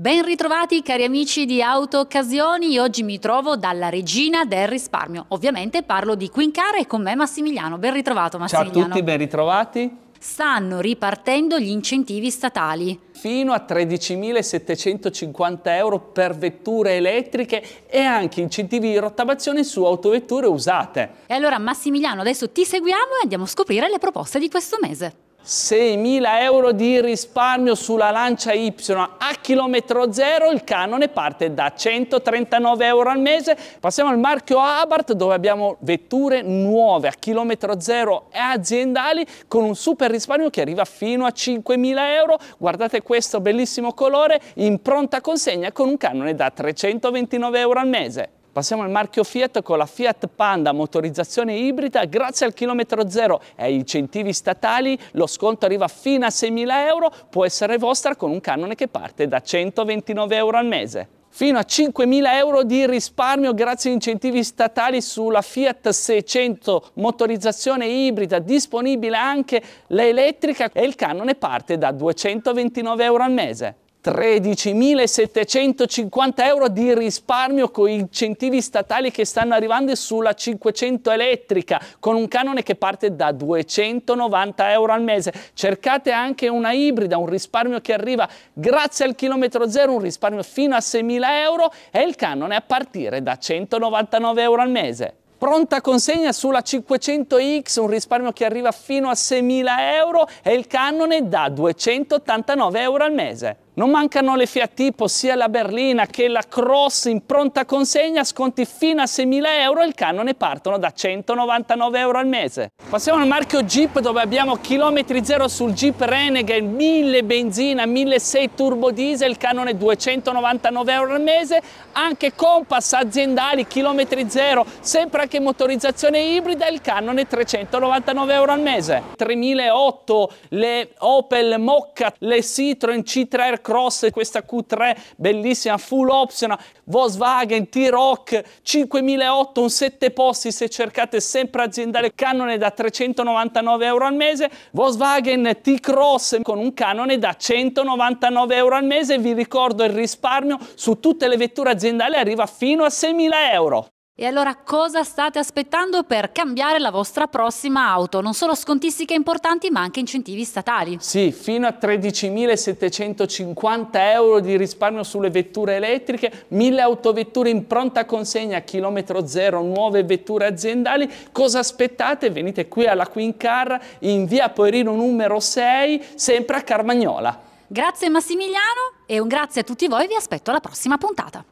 Ben ritrovati cari amici di Auto Occasioni, oggi mi trovo dalla regina del risparmio. Ovviamente parlo di Quincar e con me Massimiliano. Ben ritrovato Massimiliano. Ciao a tutti, ben ritrovati. Stanno ripartendo gli incentivi statali. Fino a 13.750 euro per vetture elettriche e anche incentivi di rottamazione su autovetture usate. E allora Massimiliano adesso ti seguiamo e andiamo a scoprire le proposte di questo mese. 6.000 euro di risparmio sulla lancia Y a chilometro zero il canone parte da 139 euro al mese passiamo al marchio Abarth dove abbiamo vetture nuove a chilometro zero e aziendali con un super risparmio che arriva fino a 5.000 euro guardate questo bellissimo colore in pronta consegna con un canone da 329 euro al mese Passiamo al marchio Fiat con la Fiat Panda motorizzazione ibrida grazie al chilometro zero e ai incentivi statali lo sconto arriva fino a 6.000 euro, può essere vostra con un canone che parte da 129 euro al mese fino a 5.000 euro di risparmio grazie agli incentivi statali sulla Fiat 600 motorizzazione ibrida, disponibile anche l'elettrica e il canone parte da 229 euro al mese. 13.750 euro di risparmio con incentivi statali che stanno arrivando sulla 500 elettrica con un canone che parte da 290 euro al mese cercate anche una ibrida un risparmio che arriva grazie al chilometro zero un risparmio fino a 6.000 euro e il canone a partire da 199 euro al mese Pronta consegna sulla 500X, un risparmio che arriva fino a 6.000 euro e il canone da 289 euro al mese. Non mancano le Fiat Tipo sia la berlina che la Cross in pronta consegna, sconti fino a 6.000 euro e il canone partono da 199 euro al mese. Passiamo al marchio Jeep dove abbiamo chilometri zero sul Jeep Renegade, 1000 benzina, 1.600 turbo diesel, canone 299 euro al mese, anche Compass aziendali, chilometri zero, sempre anche motorizzazione ibrida, il canone 399 euro al mese. 3.008 le Opel Mocca, le Citroen C3 Air Cross, questa Q3 bellissima, full option, Volkswagen T-Rock 5008, un 7 posti se cercate sempre aziendale, cannone da 399 euro al mese, Volkswagen T-Cross con un cannone da 199 euro al mese, vi ricordo il risparmio su tutte le vetture aziendali arriva fino a 6.000 euro. E allora cosa state aspettando per cambiare la vostra prossima auto? Non solo scontistiche importanti ma anche incentivi statali. Sì, fino a 13.750 euro di risparmio sulle vetture elettriche, 1.000 autovetture in pronta consegna, chilometro zero, nuove vetture aziendali. Cosa aspettate? Venite qui alla Queen Car in via Poerino numero 6, sempre a Carmagnola. Grazie Massimiliano e un grazie a tutti voi, vi aspetto alla prossima puntata.